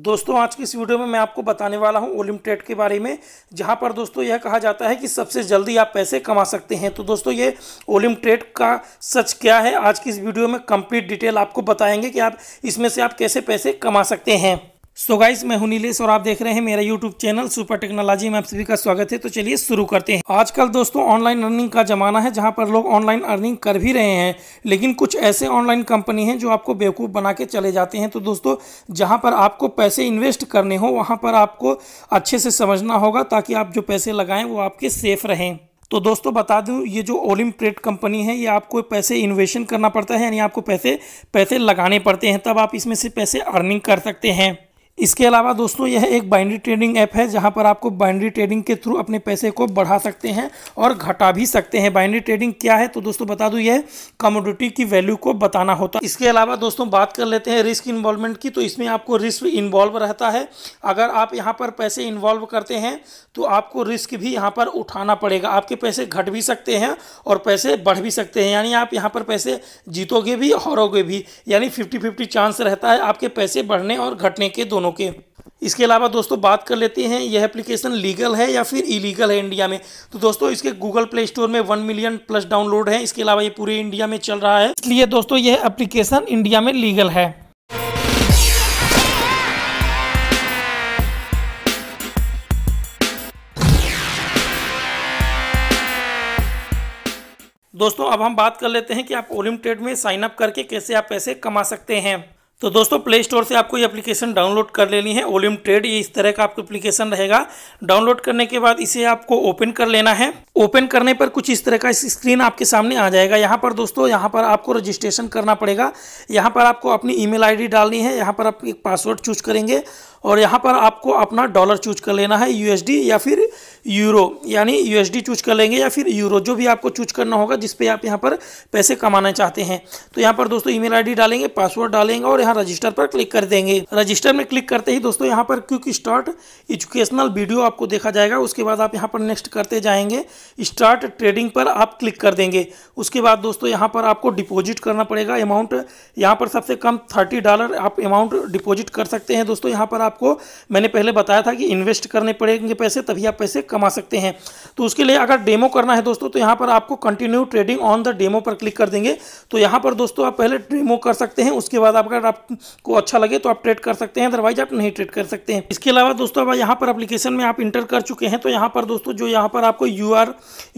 दोस्तों आज की इस वीडियो में मैं आपको बताने वाला हूं ओलिमटेट के बारे में जहां पर दोस्तों यह कहा जाता है कि सबसे जल्दी आप पैसे कमा सकते हैं तो दोस्तों ये ओलिमटेट का सच क्या है आज की इस वीडियो में कंप्लीट डिटेल आपको बताएंगे कि आप इसमें से आप कैसे पैसे कमा सकते हैं सो गाइस मैं हूं नीलेश और आप देख रहे हैं मेरा यूट्यूब चैनल सुपर टेक्नोलॉजी में आप सभी का स्वागत है तो चलिए शुरू करते हैं आजकल दोस्तों ऑनलाइन अर्निंग का ज़माना है जहां पर लोग ऑनलाइन अर्निंग कर भी रहे हैं लेकिन कुछ ऐसे ऑनलाइन कंपनी हैं जो आपको बेवकूफ़ बना के चले जाते हैं तो दोस्तों जहाँ पर आपको पैसे इन्वेस्ट करने हो वहाँ पर आपको अच्छे से समझना होगा ताकि आप जो पैसे लगाएँ वो आपके सेफ़ रहें तो दोस्तों बता दूं ये जो ओलिम ट्रेड कंपनी है ये आपको पैसे इन्वेस्ट करना पड़ता है यानी आपको पैसे पैसे लगाने पड़ते हैं तब आप इसमें से पैसे अर्निंग कर सकते हैं इसके अलावा दोस्तों यह एक बाइंड्री ट्रेडिंग ऐप है जहां पर आपको बाइंड्री ट्रेडिंग के थ्रू अपने पैसे को बढ़ा सकते हैं और घटा भी सकते हैं बाइंड्री ट्रेडिंग क्या है तो दोस्तों बता दूं यह कमोडिटी की वैल्यू को बताना होता है इसके अलावा दोस्तों बात कर लेते हैं रिस्क इन्वॉल्वमेंट की तो इसमें आपको रिस्क इन्वॉल्व रहता है अगर आप यहाँ पर पैसे इन्वॉल्व करते हैं तो आपको रिस्क भी यहाँ पर उठाना पड़ेगा आपके पैसे घट भी सकते हैं और पैसे बढ़ भी सकते हैं यानी आप यहाँ पर पैसे जीतोगे भी हारोगे भी यानी फिफ्टी फिफ्टी चांस रहता है आपके पैसे बढ़ने और घटने के दोनों ओके इसके अलावा दोस्तों बात कर लेते हैं यह एप्लीकेशन लीगल है या फिर इलीगल है इंडिया में तो दोस्तों इसके गूगल प्ले स्टोर में वन मिलियन प्लस डाउनलोड है इसके अलावा ये पूरे इंडिया में चल रहा है इसलिए दोस्तों यह एप्लीकेशन इंडिया में लीगल है दोस्तों अब हम बात कर लेते हैं कि आप ओलिम ट्रेड में साइन अप करके कैसे आप पैसे कमा सकते हैं तो दोस्तों प्ले स्टोर से आपको ये एप्लीकेशन डाउनलोड कर लेनी है ओलियम ट्रेड ये इस तरह का आपका एप्लीकेशन रहेगा डाउनलोड करने के बाद इसे आपको ओपन कर लेना है ओपन करने पर कुछ इस तरह का स्क्रीन आपके सामने आ जाएगा यहाँ पर दोस्तों यहाँ पर आपको रजिस्ट्रेशन करना पड़ेगा यहाँ पर आपको अपनी ई मेल डालनी है यहाँ पर आप एक पासवर्ड चूज करेंगे और यहाँ पर आपको अपना डॉलर चूज कर लेना है यू या फिर यूरो यानी यूएसडी चूज कर लेंगे या फिर यूरो जो भी आपको चूज करना होगा जिस पे आप यहाँ पर पैसे कमाना चाहते हैं तो यहाँ पर दोस्तों ईमेल आईडी डालेंगे पासवर्ड डालेंगे और यहाँ रजिस्टर पर क्लिक कर देंगे रजिस्टर में क्लिक करते ही दोस्तों यहाँ पर क्योंकि स्टार्ट एजुकेशनल वीडियो आपको देखा जाएगा उसके बाद आप यहाँ पर नेक्स्ट करते जाएंगे स्टार्ट ट्रेडिंग पर आप क्लिक कर देंगे उसके बाद दोस्तों यहाँ पर आपको डिपोजिट करना पड़ेगा अमाउंट यहाँ पर सबसे कम थर्टी डॉलर आप अमाउंट डिपोजिट कर सकते हैं दोस्तों यहाँ पर आपको मैंने पहले बताया था कि इन्वेस्ट करने पड़ेंगे पैसे तभी आप पैसे कमा सकते हैं तो उसके लिए अगर डेमो करना है दोस्तों तो यहाँ पर आपको continue trading on the demo पर क्लिक कर देंगे तो यहाँ पर दोस्तों आप पहले डेमो कर सकते हैं उसके बाद अगर आपको अच्छा लगे तो आप ट्रेड कर सकते हैं अदरवाइज आप नहीं ट्रेड कर सकते हैं इसके अलावा दोस्तों अब यहाँ पर अप्लीकेशन में आप इंटर कर चुके हैं तो यहाँ पर दोस्तों जो यहाँ पर आपको यू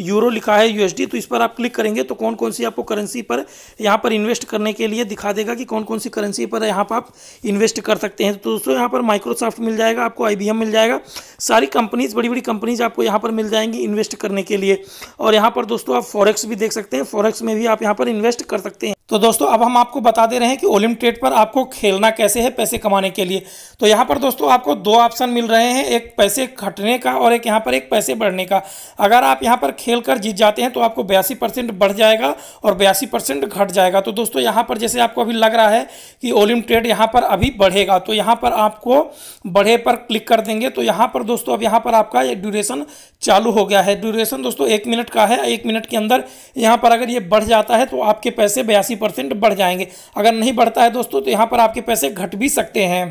यूरो लिखा है यूएसडी तो इस पर आप क्लिक करेंगे तो कौन कौन सी आपको करेंसी पर यहाँ पर इन्वेस्ट करने के लिए दिखा देगा कि कौन कौन सी करेंसी पर यहाँ पर आप इन्वेस्ट कर सकते हैं तो दोस्तों यहाँ पर माइक्रोसॉफ्ट मिल जाएगा आपको आई मिल जाएगा सारी कंपनीज बड़ी बड़ी कंपनीज आपको यहाँ पर मिल जाएंगी इन्वेस्ट करने के लिए और यहाँ पर दोस्तों आप फॉरेक्स भी देख सकते हैं फॉरेक्स में भी आप यहाँ पर इन्वेस्ट कर सकते हैं तो दोस्तों अब हम आपको बता दे रहे हैं कि ट्रेड पर आपको खेलना कैसे है पैसे कमाने के लिए तो यहाँ पर दोस्तों आपको दो ऑप्शन मिल रहे हैं एक पैसे घटने का और एक यहाँ पर एक पैसे बढ़ने का अगर आप यहाँ पर खेल कर जीत जाते हैं तो आपको बयासी परसेंट बढ़ जाएगा और बयासी परसेंट घट जाएगा तो दोस्तों यहाँ पर जैसे आपको अभी लग रहा है कि ट्रेड यहाँ पर अभी बढ़ेगा तो यहाँ पर आपको बढ़े पर क्लिक कर देंगे तो यहाँ पर दोस्तों अब यहाँ पर आपका ड्यूरेशन चालू हो गया है ड्यूरेशन दोस्तों एक मिनट का है एक मिनट के अंदर यहाँ पर अगर ये बढ़ जाता है तो आपके पैसे बयासी परसेंट बढ़ जाएंगे अगर नहीं बढ़ता है दोस्तों तो यहाँ पर आपके पैसे घट भी सकते हैं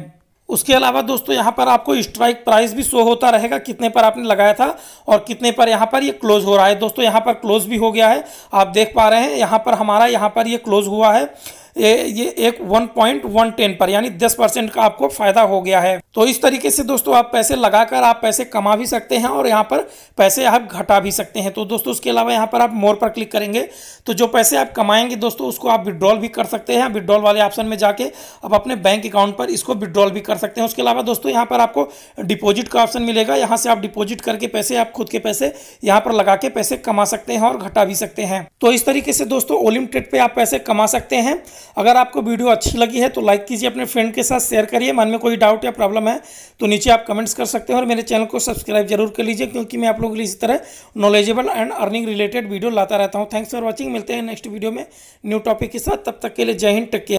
उसके अलावा दोस्तों यहाँ पर आपको स्ट्राइक प्राइस भी शो होता रहेगा कितने पर आपने लगाया था और कितने पर यहाँ पर ये यह क्लोज हो रहा है दोस्तों यहाँ पर क्लोज भी हो गया है आप देख पा रहे हैं यहाँ पर हमारा यहाँ पर ये यह क्लोज हुआ है ये ये एक वन पॉइंट वन टेन पर यानी दस परसेंट का आपको फायदा हो गया है तो इस तरीके से दोस्तों आप पैसे लगाकर आप पैसे कमा भी सकते हैं और यहाँ पर पैसे आप घटा भी सकते हैं तो दोस्तों उसके अलावा यहाँ पर आप मोर पर क्लिक करेंगे तो जो पैसे आप कमाएंगे दोस्तों उसको आप विड्रॉल भी कर सकते हैं विड्रॉल वाले ऑप्शन में जाके आप अपने बैंक अकाउंट पर इसको विड्रॉल भी कर सकते हैं उसके अलावा दोस्तों यहाँ पर आपको डिपोजिट का ऑप्शन मिलेगा यहाँ से आप डिपोजिट करके पैसे आप खुद के पैसे यहाँ पर लगा के पैसे कमा सकते हैं और घटा भी सकते हैं तो इस तरीके से दोस्तों ओलिम ट्रेड पर आप पैसे कमा सकते हैं अगर आपको वीडियो अच्छी लगी है तो लाइक कीजिए अपने फ्रेंड के साथ शेयर करिए मन में कोई डाउट या प्रॉब्लम है तो नीचे आप कमेंट्स कर सकते हैं और मेरे चैनल को सब्सक्राइब जरूर कर लीजिए क्योंकि मैं आप लोगों के लिए इसी तरह knowledgeable and earning related video लाता रहता हूँ थैंक्स फॉर वॉचिंग मिलते हैं नेक्स्ट वीडियो में न्यू टॉपिक के साथ तब तक के लिए जय हिंद टेक